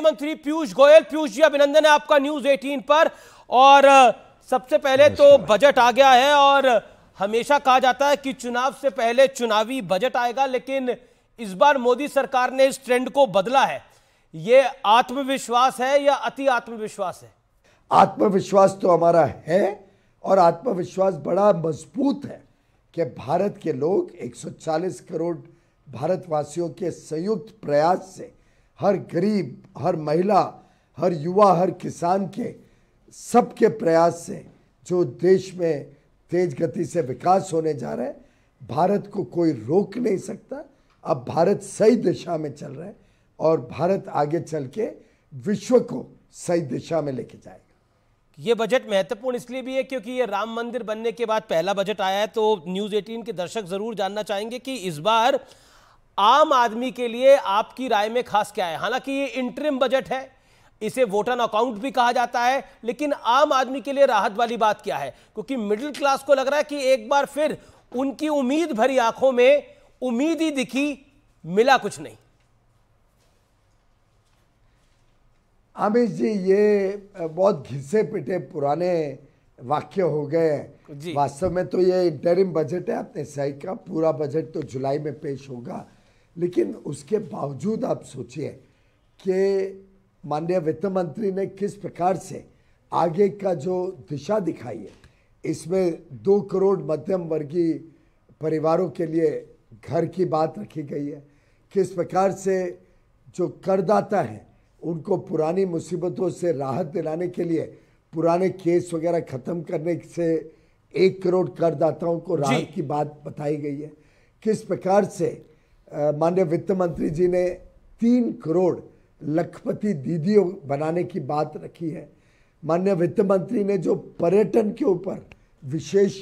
मंत्री पीयूष गोयल पीयूष जी अभिनंदन है आपका न्यूज 18 पर और सबसे पहले तो बजट आ गया है और हमेशा कहा जाता है कि चुनाव से पहले चुनावी बजट आएगा लेकिन इस बार मोदी सरकार ने इस ट्रेंड को बदला है ये आत्मविश्वास है या अति आत्मविश्वास है आत्मविश्वास तो हमारा है और आत्मविश्वास बड़ा मजबूत है कि भारत के लोग 140 करोड़ भारतवासियों के संयुक्त प्रयास से हर गरीब हर महिला हर युवा हर किसान के सबके प्रयास से जो देश में तेज गति से विकास होने जा रहा है भारत को कोई रोक नहीं सकता अब भारत सही दिशा में चल रहा है और भारत आगे चल के विश्व को सही दिशा में लेके जाएगा ये बजट महत्वपूर्ण इसलिए भी है क्योंकि ये राम मंदिर बनने के बाद पहला बजट आया है तो न्यूज़ 18 के दर्शक ज़रूर जानना चाहेंगे कि इस बार आम आदमी के लिए आपकी राय में खास क्या है हालांकि ये इंटरिम बजट है इसे वोट ऑन अकाउंट भी कहा जाता है लेकिन आम आदमी के लिए राहत वाली बात क्या है क्योंकि मिडिल क्लास को लग रहा है कि एक बार फिर उनकी उम्मीद भरी आंखों में उम्मीद ही दिखी मिला कुछ नहीं अमित जी ये बहुत घिसे पिटे पुराने वाक्य हो गए वास्तव में तो ये इंटरिम बजट है अपने सही का पूरा बजट तो जुलाई में पेश होगा लेकिन उसके बावजूद आप सोचिए कि माननीय वित्त मंत्री ने किस प्रकार से आगे का जो दिशा दिखाई है इसमें दो करोड़ मध्यम वर्गीय परिवारों के लिए घर की बात रखी गई है किस प्रकार से जो करदाता हैं उनको पुरानी मुसीबतों से राहत दिलाने के लिए पुराने केस वगैरह ख़त्म करने से एक करोड़ करदाताओं को राहत की बात बताई गई है किस प्रकार से माननीय वित्त मंत्री जी ने तीन करोड़ लखपति दीदियों बनाने की बात रखी है माननीय वित्त मंत्री ने जो पर्यटन के ऊपर विशेष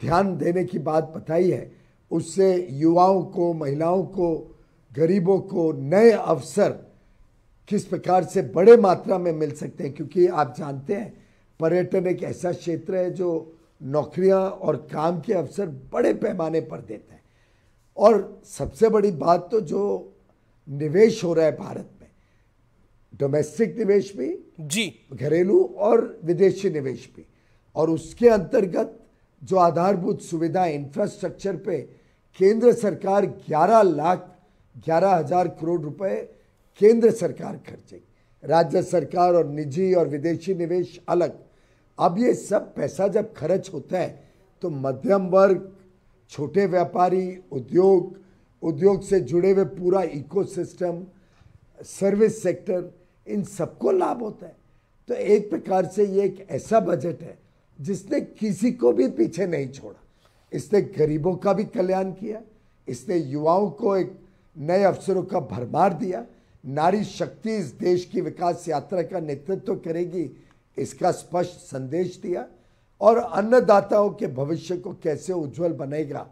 ध्यान देने की बात बताई है उससे युवाओं को महिलाओं को गरीबों को नए अवसर किस प्रकार से बड़े मात्रा में मिल सकते हैं क्योंकि आप जानते हैं पर्यटन एक ऐसा क्षेत्र है जो नौकरियां और काम के अवसर बड़े पैमाने पर देता है और सबसे बड़ी बात तो जो निवेश हो रहा है भारत में डोमेस्टिक निवेश भी जी घरेलू और विदेशी निवेश भी और उसके अंतर्गत जो आधारभूत सुविधा इंफ्रास्ट्रक्चर पे केंद्र सरकार 11 लाख ग्यारह हजार करोड़ रुपए केंद्र सरकार खर्चेगी राज्य सरकार और निजी और विदेशी निवेश अलग अब ये सब पैसा जब खर्च होता है तो मध्यम वर्ग छोटे व्यापारी उद्योग उद्योग से जुड़े हुए पूरा इकोसिस्टम सर्विस सेक्टर इन सबको लाभ होता है तो एक प्रकार से ये एक ऐसा बजट है जिसने किसी को भी पीछे नहीं छोड़ा इसने गरीबों का भी कल्याण किया इसने युवाओं को एक नए अवसरों का भरमार दिया नारी शक्ति इस देश की विकास यात्रा का नेतृत्व करेगी इसका स्पष्ट संदेश दिया और अन्नदाताओं के भविष्य को कैसे उज्जवल बनेगा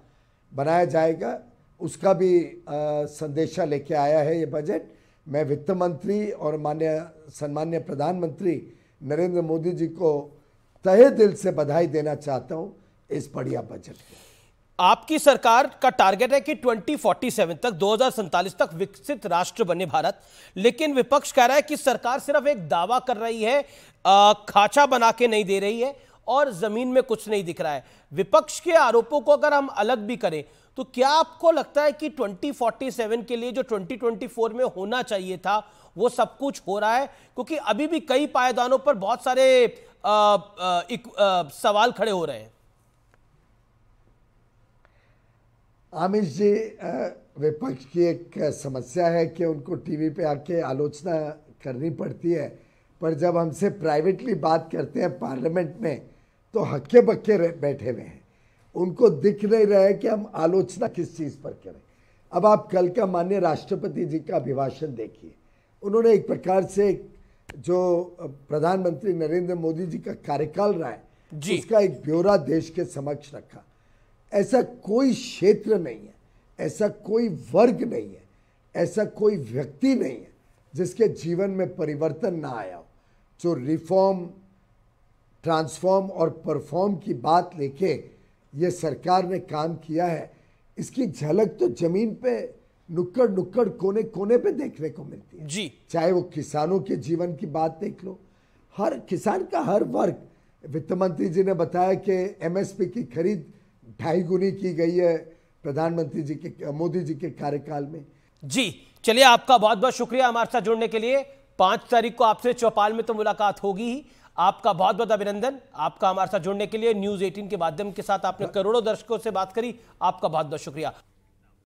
बनाया जाएगा उसका भी आ, संदेशा लेके आया है ये बजट मैं वित्त मंत्री और मान्य सम्मान्य प्रधानमंत्री नरेंद्र मोदी जी को तहे दिल से बधाई देना चाहता हूँ इस बढ़िया बजट आपकी सरकार का टारगेट है कि 2047 तक दो तक विकसित राष्ट्र बने भारत लेकिन विपक्ष कह रहा है कि सरकार सिर्फ एक दावा कर रही है खाचा बना के नहीं दे रही है और ज़मीन में कुछ नहीं दिख रहा है विपक्ष के आरोपों को अगर हम अलग भी करें तो क्या आपको लगता है कि 2047 के लिए जो 2024 में होना चाहिए था वो सब कुछ हो रहा है क्योंकि अभी भी कई पायदानों पर बहुत सारे आ, आ, एक, आ, सवाल खड़े हो रहे हैं आमिर जी विपक्ष की एक समस्या है कि उनको टीवी पे आके आलोचना करनी पड़ती है पर जब हमसे प्राइवेटली बात करते हैं पार्लियामेंट में तो हक्के बक्के बैठे हुए हैं उनको दिख नहीं रहा है कि हम आलोचना किस चीज़ पर करें अब आप कल का मान्य राष्ट्रपति जी का अभिभाषण देखिए उन्होंने एक प्रकार से जो प्रधानमंत्री नरेंद्र मोदी जी का कार्यकाल रहा है जी। उसका एक ब्यौरा देश के समक्ष रखा ऐसा कोई क्षेत्र नहीं है ऐसा कोई वर्ग नहीं है ऐसा कोई व्यक्ति नहीं है जिसके जीवन में परिवर्तन ना आया हो जो रिफॉर्म ट्रांसफॉर्म और परफॉर्म की बात लेके ये सरकार ने काम किया है इसकी झलक तो जमीन पे नुक्कड़ नुक्कड़ कोने कोने पे देखने को मिलती है जी चाहे वो किसानों के जीवन की बात देख लो हर किसान का हर वर्ग वित्त मंत्री जी ने बताया कि एमएसपी की खरीद ढाई गुनी की गई है प्रधानमंत्री जी के मोदी जी के कार्यकाल में जी चलिए आपका बहुत बहुत शुक्रिया हमारे साथ जुड़ने के लिए पांच तारीख को आपसे चौपाल में तो मुलाकात होगी ही आपका बहुत बहुत अभिनंदन आपका हमारे साथ जुड़ने के लिए न्यूज 18 के माध्यम के साथ आपने करोड़ों दर्शकों से बात करी आपका बहुत बहुत शुक्रिया